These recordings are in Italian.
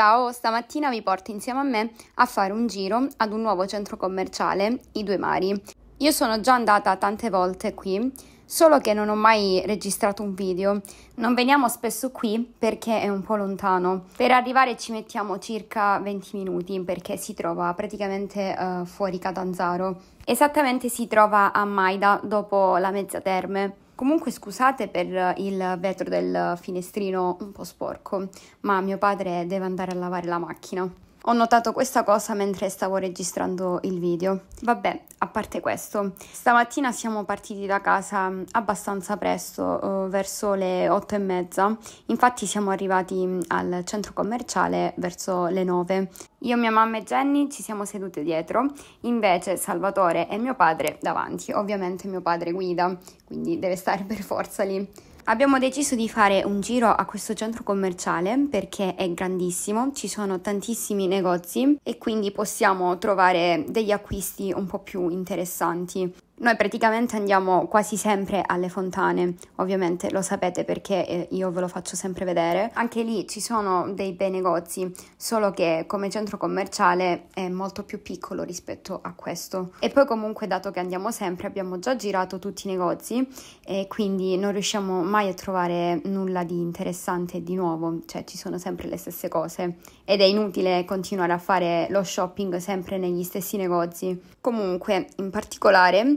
Ciao, stamattina vi porto insieme a me a fare un giro ad un nuovo centro commerciale, i Due Mari. Io sono già andata tante volte qui, solo che non ho mai registrato un video. Non veniamo spesso qui perché è un po' lontano. Per arrivare ci mettiamo circa 20 minuti perché si trova praticamente uh, fuori Catanzaro. Esattamente si trova a Maida dopo la mezza terme. Comunque scusate per il vetro del finestrino un po' sporco, ma mio padre deve andare a lavare la macchina. Ho notato questa cosa mentre stavo registrando il video. Vabbè, a parte questo, stamattina siamo partiti da casa abbastanza presto, eh, verso le otto e mezza. Infatti siamo arrivati mm, al centro commerciale verso le nove. Io, mia mamma e Jenny ci siamo sedute dietro, invece Salvatore e mio padre davanti. Ovviamente mio padre guida, quindi deve stare per forza lì. Abbiamo deciso di fare un giro a questo centro commerciale perché è grandissimo, ci sono tantissimi negozi e quindi possiamo trovare degli acquisti un po' più interessanti. Noi praticamente andiamo quasi sempre alle fontane, ovviamente lo sapete perché eh, io ve lo faccio sempre vedere. Anche lì ci sono dei bei negozi, solo che come centro commerciale è molto più piccolo rispetto a questo. E poi comunque dato che andiamo sempre abbiamo già girato tutti i negozi e quindi non riusciamo mai a trovare nulla di interessante di nuovo, cioè ci sono sempre le stesse cose ed è inutile continuare a fare lo shopping sempre negli stessi negozi. Comunque, in particolare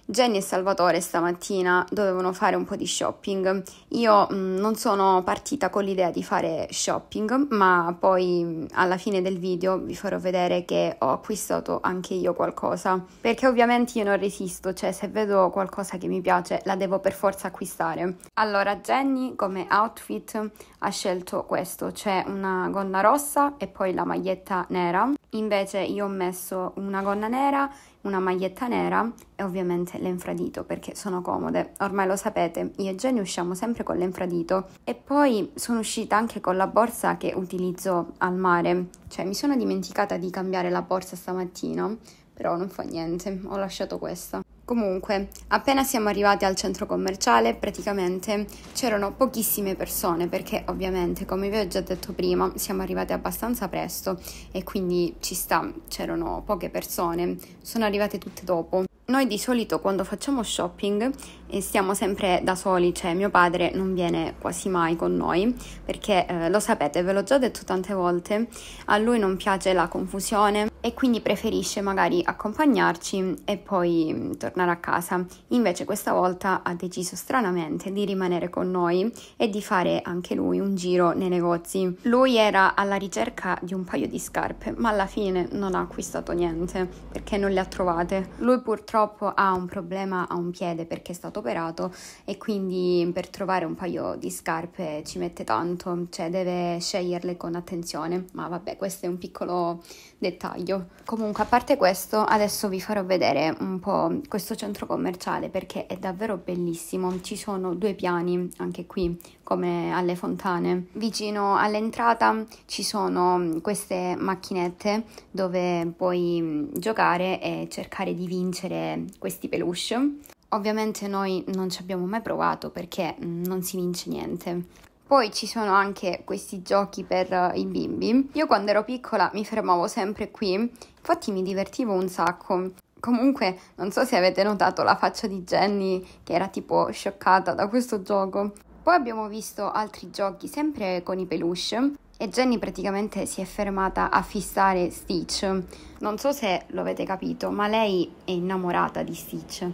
Jenny e Salvatore stamattina dovevano fare un po' di shopping. Io mh, mm, non sono partita con l'idea di fare shopping, ma poi mm, alla fine del video vi farò vedere che ho acquistato anche io qualcosa. Perché ovviamente io non resisto, cioè se vedo qualcosa che mi piace la devo per forza acquistare. Allora Jenny come outfit ha scelto questo, cioè una gonna rossa e poi la maglietta nera. Invece io ho messo una gonna nera, una maglietta nera e ovviamente l'enfradito perché sono comode, ormai lo sapete, io e Jenny usciamo sempre con l'enfradito e poi sono uscita anche con la borsa che utilizzo al mare, cioè mi sono dimenticata di cambiare la borsa stamattina, però non fa niente, ho lasciato questa. Comunque, appena siamo arrivati al centro commerciale, praticamente c'erano pochissime persone perché ovviamente, come vi ho già detto prima, siamo arrivati abbastanza presto e quindi ci sta, c'erano poche persone, sono arrivate tutte dopo. Noi di solito quando facciamo shopping stiamo sempre da soli, cioè mio padre non viene quasi mai con noi perché eh, lo sapete, ve l'ho già detto tante volte, a lui non piace la confusione e quindi preferisce magari accompagnarci e poi tornare mm, tornare a casa. Invece questa volta ha deciso stranamente di rimanere con noi e di fare anche lui un giro nei negozi. Lui era alla ricerca di un paio di scarpe, ma alla fine non ha acquistato niente perché non le ha trovate. Lui purtroppo ha un problema a un piede perché è stato operato e quindi per trovare un paio di scarpe ci mette tanto, cioè deve sceglierle con attenzione, ma vabbè, questo è un piccolo dettaglio. Comunque, a parte questo, adesso vi farò vedere un po' questo questo centro commerciale perché è davvero bellissimo. Ci sono due piani anche qui, come alle fontane. Vicino all'entrata ci sono queste macchinette dove puoi giocare e cercare di vincere questi peluche. Ovviamente noi non ci abbiamo mai provato perché non si vince niente. Poi ci sono anche questi giochi per i bimbi. Io quando ero piccola mi fermavo sempre qui, infatti mi divertivo un sacco. Comunque, non so se avete notato la faccia di Jenny che era tipo scioccata da questo gioco. Poi abbiamo visto altri giochi sempre con i peluche e Jenny praticamente si è fermata a fissare Stitch. Non so se lo avete capito, ma lei è innamorata di Stitch.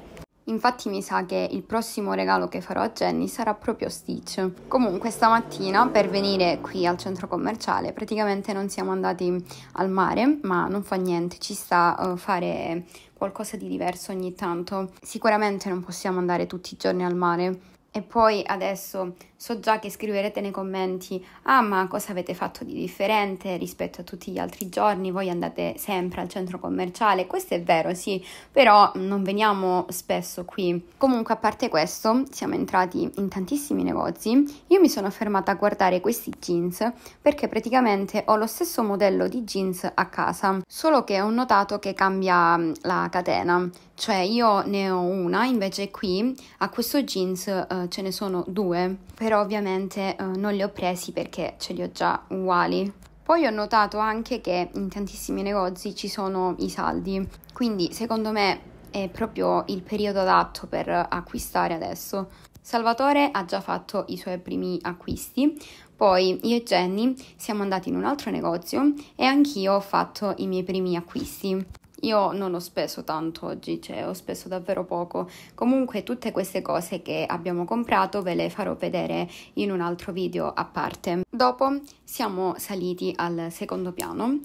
Infatti mi sa che il prossimo regalo che farò a Jenny sarà proprio Stitch. Comunque stamattina per venire qui al centro commerciale praticamente non siamo andati al mare, ma non fa niente, ci sta uh, fare qualcosa di diverso ogni tanto. Sicuramente non possiamo andare tutti i giorni al mare. E poi adesso So già che scriverete nei commenti, ah ma cosa avete fatto di differente rispetto a tutti gli altri giorni, voi andate sempre al centro commerciale, questo è vero sì, però non veniamo spesso qui. Comunque a parte questo, siamo entrati in tantissimi negozi, io mi sono fermata a guardare questi jeans perché praticamente ho lo stesso modello di jeans a casa, solo che ho notato che cambia mm, la catena, cioè io ne ho una, invece qui a questo jeans eh, ce ne sono due. Per però ovviamente eh, non li ho presi perché ce li ho già uguali. Poi ho notato anche che in tantissimi negozi ci sono i saldi, quindi secondo me è proprio il periodo adatto per acquistare adesso. Salvatore ha già fatto i suoi primi acquisti, poi io e Jenny siamo andati in un altro negozio e anch'io ho fatto i miei primi acquisti. Io non ho speso tanto oggi, cioè ho speso davvero poco. Comunque tutte queste cose che abbiamo comprato ve le farò vedere in un altro video a parte. Dopo siamo saliti al secondo piano.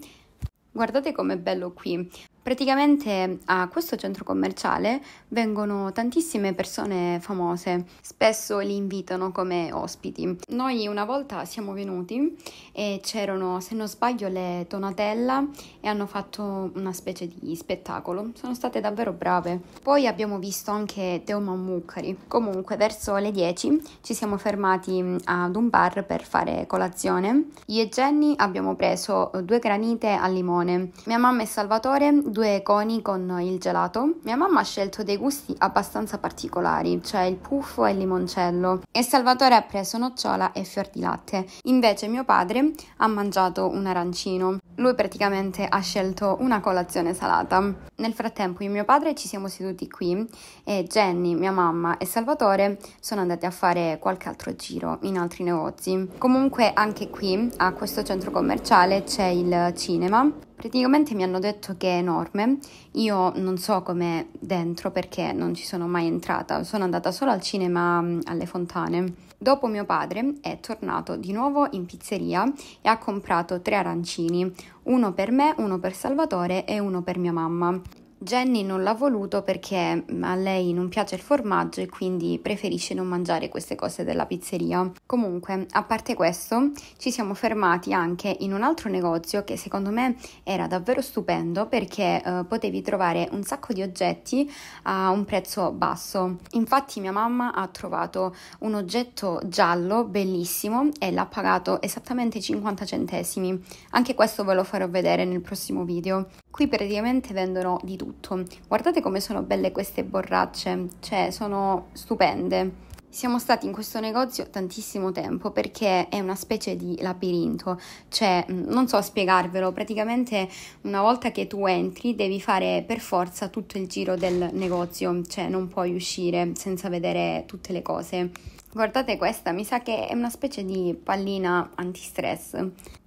Guardate com'è bello qui. Praticamente a questo centro commerciale vengono tantissime persone famose, spesso li invitano come ospiti. Noi una volta siamo venuti e c'erano, se non sbaglio, le Donatella e hanno fatto una specie di spettacolo. Sono state davvero brave. Poi abbiamo visto anche Teo Mammucari. Comunque, verso le 10 ci siamo fermati ad un bar per fare colazione. Io e Jenny abbiamo preso due granite al limone. Mia mamma e Salvatore due coni con il gelato. Mia mamma ha scelto dei gusti abbastanza particolari, cioè il puffo e il limoncello, e Salvatore ha preso nocciola e fior di latte. Invece mio padre ha mangiato un arancino. Lui praticamente ha scelto una colazione salata. Nel frattempo io e mio padre ci siamo seduti qui e Jenny, mia mamma e Salvatore sono andati a fare qualche altro giro in altri negozi. Comunque anche qui a questo centro commerciale c'è il cinema Praticamente mi hanno detto che è enorme, io non so com'è dentro perché non ci sono mai entrata, sono andata solo al cinema mm, alle fontane. Dopo mio padre è tornato di nuovo in pizzeria e ha comprato tre arancini, uno per me, uno per Salvatore e uno per mia mamma. Jenny non l'ha voluto perché mm, a lei non piace il formaggio e quindi preferisce non mangiare queste cose della pizzeria. Comunque, a parte questo, ci siamo fermati anche in un altro negozio che secondo me era davvero stupendo perché eh, potevi trovare un sacco di oggetti a un prezzo basso. Infatti mia mamma ha trovato un oggetto giallo bellissimo e l'ha pagato esattamente 50 centesimi. Anche questo ve lo farò vedere nel prossimo video. Qui praticamente vendono di tutto tutto. Guardate come sono belle queste borracce, cioè sono stupende. Siamo stati in questo negozio tantissimo tempo perché è una specie di labirinto, cioè mm, non so spiegarvelo, praticamente una volta che tu entri devi fare per forza tutto il giro del negozio, cioè non puoi uscire senza vedere tutte le cose. Guardate questa, mi sa che è una specie di pallina antistress.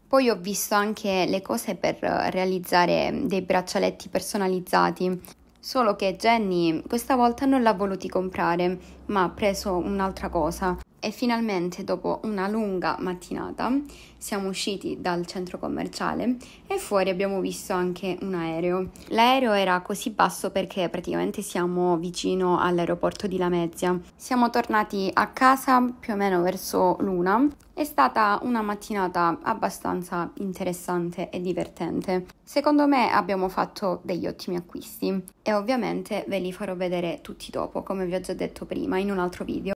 Poi ho visto anche le cose per eh, realizzare mm, dei braccialetti personalizzati, solo che Jenny questa volta non l'ha voluti comprare, ma ha preso un'altra cosa. E finalmente, dopo una lunga mattinata, siamo usciti dal centro commerciale e fuori abbiamo visto anche un aereo. L'aereo era così basso perché praticamente siamo vicino all'aeroporto di Lamezia. Siamo tornati a casa più o meno verso l'una. È stata una mattinata abbastanza interessante e divertente. Secondo me abbiamo fatto degli ottimi acquisti e ovviamente ve li farò vedere tutti dopo, come vi ho già detto prima, in un altro video.